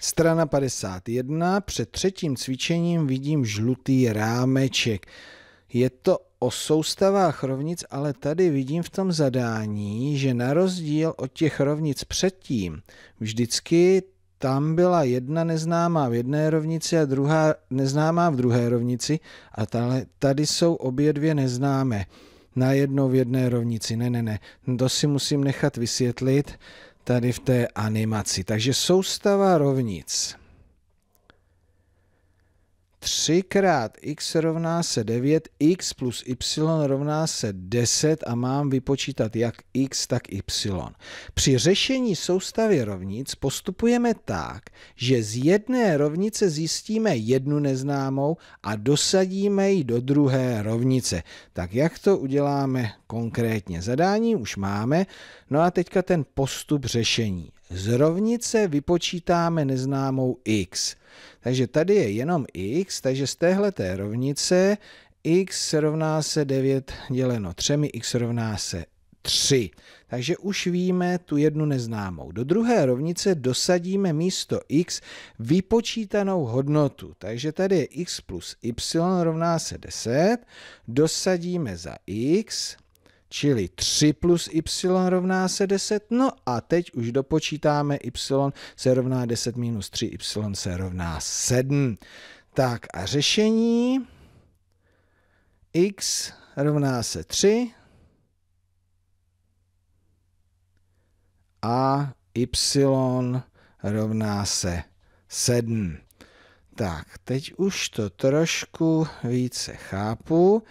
Strana 51. Před třetím cvičením vidím žlutý rámeček. Je to o soustavách rovnic, ale tady vidím v tom zadání, že na rozdíl od těch rovnic předtím, vždycky tam byla jedna neznámá v jedné rovnici a druhá neznámá v druhé rovnici a tady jsou obě dvě neznámé. na jedno v jedné rovnici. Ne, ne, ne. To si musím nechat vysvětlit tady v té animaci. Takže soustava rovnic. 3 krát x rovná se 9, x plus y rovná se 10 a mám vypočítat jak x, tak y. Při řešení soustavy rovnic postupujeme tak, že z jedné rovnice zjistíme jednu neznámou a dosadíme ji do druhé rovnice. Tak jak to uděláme konkrétně? Zadání už máme, no a teďka ten postup řešení. Z rovnice vypočítáme neznámou x. Takže tady je jenom x, takže z té rovnice x rovná se 9 děleno 3, x rovná se 3. Takže už víme tu jednu neznámou. Do druhé rovnice dosadíme místo x vypočítanou hodnotu. Takže tady je x plus y rovná se 10. Dosadíme za x Čili 3 plus y rovná se 10, no a teď už dopočítáme y se rovná 10 minus 3, y se rovná 7. Tak a řešení x rovná se 3 a y rovná se 7. Tak, teď už to trošku více chápu.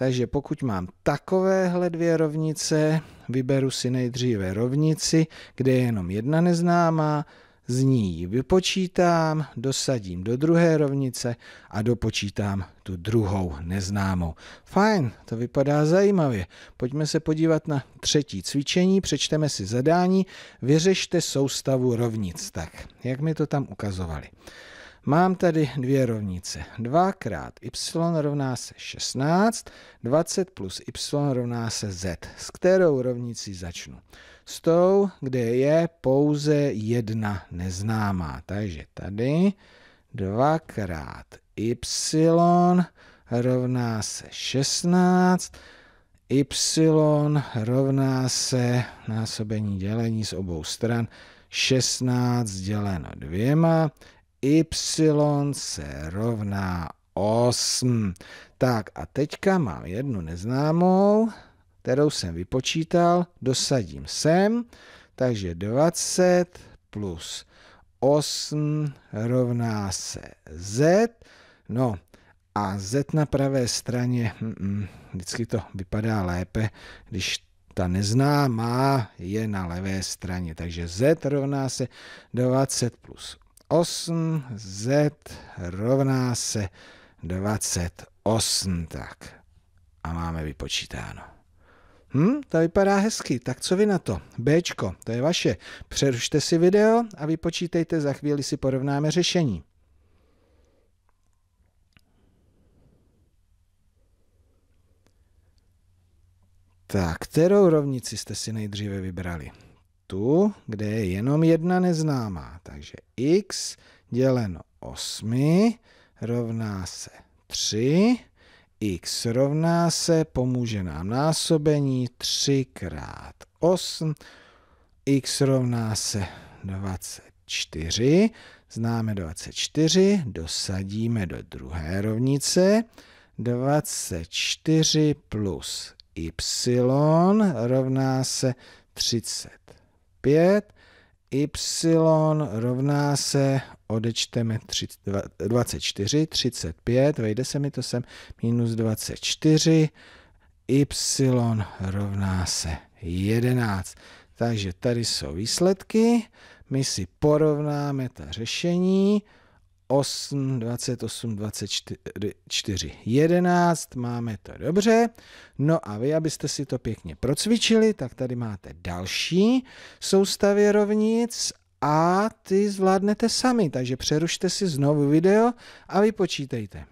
Takže pokud mám takovéhle dvě rovnice, vyberu si nejdříve rovnici, kde je jenom jedna neznámá, z ní ji vypočítám, dosadím do druhé rovnice a dopočítám tu druhou neznámou. Fajn, to vypadá zajímavě. Pojďme se podívat na třetí cvičení, přečteme si zadání, vyřešte soustavu rovnic. Tak, jak mi to tam ukazovali. Mám tady dvě rovnice. 2 krát y rovná se 16, 20 plus y rovná se z. S kterou rovnicí začnu? S tou, kde je pouze jedna neznámá. Takže tady 2 krát y rovná se 16, y rovná se násobení dělení z obou stran 16 děleno dvěma, y se rovná 8. Tak a teďka mám jednu neznámou, kterou jsem vypočítal, dosadím sem, takže 20 plus 8 rovná se z. No a z na pravé straně, mm, mm, vždycky to vypadá lépe, když ta neznámá je na levé straně. Takže z rovná se 20 plus 8z rovná se 28. Tak. A máme vypočítáno. Hm, to vypadá hezky, tak co vy na to? Bčko, to je vaše. Přerušte si video a vypočítejte, za chvíli si porovnáme řešení. Tak, kterou rovnici jste si nejdříve vybrali? tu, kde je jenom jedna neznámá. Takže x děleno 8 rovná se 3, x rovná se, pomůže nám násobení, 3 krát 8, x rovná se 24, známe 24, dosadíme do druhé rovnice, 24 plus y rovná se 30. 5, y rovná se, odečteme 24, 35, vejde se mi to sem, minus 24, y rovná se 11. Takže tady jsou výsledky, my si porovnáme ta řešení, 8, 28, 24, 11, máme to dobře. No a vy, abyste si to pěkně procvičili, tak tady máte další soustavě rovnic a ty zvládnete sami, takže přerušte si znovu video a vypočítejte.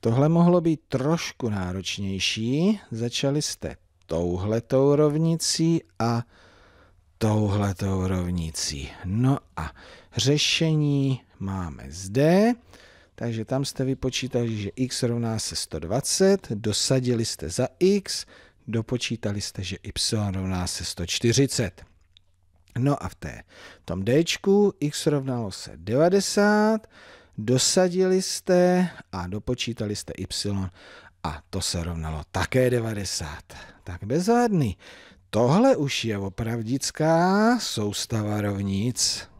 Tohle mohlo být trošku náročnější. Začali jste touhletou rovnicí a touhletou rovnicí. No a řešení máme zde. Takže tam jste vypočítali, že x rovná se 120, dosadili jste za x, dopočítali jste, že y rovná se 140. No a v té tom d x rovnalo se 90, dosadili jste a dopočítali jste y a to se rovnalo také 90. Tak bezvadný. Tohle už je opravdická soustava rovnic.